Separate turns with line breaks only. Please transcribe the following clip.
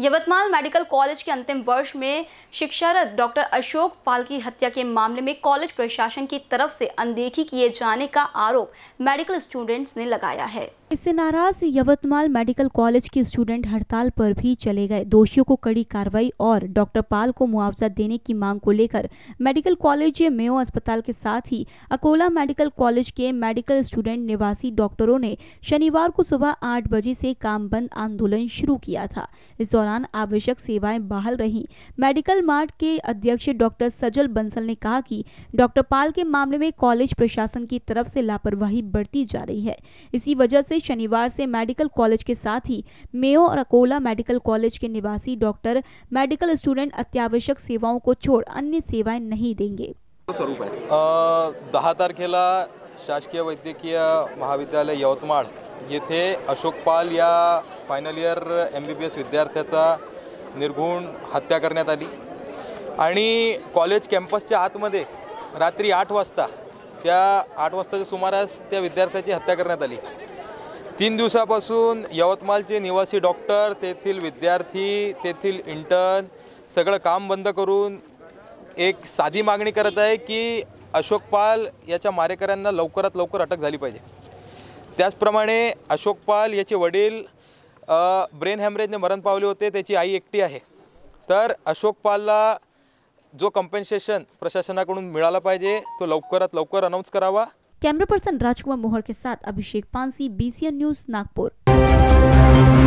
Yavatmal medical college के अंतिम वर्ष में शिक्षारत डॉक्टर अशोक पाल की हत्या के मामले में कॉलेज प्रशासन की तरफ से अनदेखी किए जाने का आरोप मेडिकल स्टूडेंट्स ने लगाया है इससे नाराज यवतमाल मेडिकल कॉलेज के स्टूडेंट हड़ताल पर भी चले गए दोषियों को कड़ी कार्रवाई और डॉक्टर पाल को मुआवजा देने की मांग को लेकर मेडिकल कॉलेज मेयो अस्पताल के साथ ही अकोला मेडिकल कॉलेज के मेडिकल स्टूडेंट निवासी डॉक्टरों ने शनिवार को सुबह आठ बजे से काम बंद आंदोलन शुरू किया था इस दौरान दौरान आवश्यक सेवाएं बहाल रहीं मेडिकल मार्ट के अध्यक्ष डॉक्टर सजल बंसल ने कहा कि डॉक्टर पाल के मामले में कॉलेज प्रशासन की तरफ से लापरवाही बढ़ती जा रही है इसी वजह से शनिवार से मेडिकल कॉलेज के साथ ही मेयो और अकोला मेडिकल कॉलेज के निवासी डॉक्टर मेडिकल स्टूडेंट अत्यावश्यक सेवाओं को छोड़ अन्य सेवाएं नहीं देंगे
स्वरूप दहा तारखेला शासकीय वैद्यकीय महाविद्यालय यवतमाड़ येथे अशोक पाल या final year M B B S विद्यार्थ्याचा निर्घुण हत्या करण्यात आली आणि कॉलेज कॅम्पसच्या आतमध्ये रात्री आठ वाजता त्या आठ वाजताच्या सुमारास त्या विद्यार्थ्याची हत्या करण्यात आली तीन दिवसापासून यवतमाळचे निवासी डॉक्टर तेथील विद्यार्थी तेथील इंटर्न सगळं काम बंद करून एक साधी मागणी करत आहे की अशोक पाल याच्या मारेकऱ्यांना लवकरात लवकर अटक झाली पाहिजे त्याचप्रमाणे अशोक पाल याचे वडील ब्रेन हॅमरेजने मरण पावले होते त्याची आई एकटी आहे तर अशोक पालला जो कम्पेन्सेशन प्रशासनाकडून मिळाला पाहिजे तो लवकरात लवकर अनाऊन्स करावा
कॅमेरा पर्सन राजकुमार मोहर के साथ अभिषेक पांसी बीसीएन न्यूज नागपूर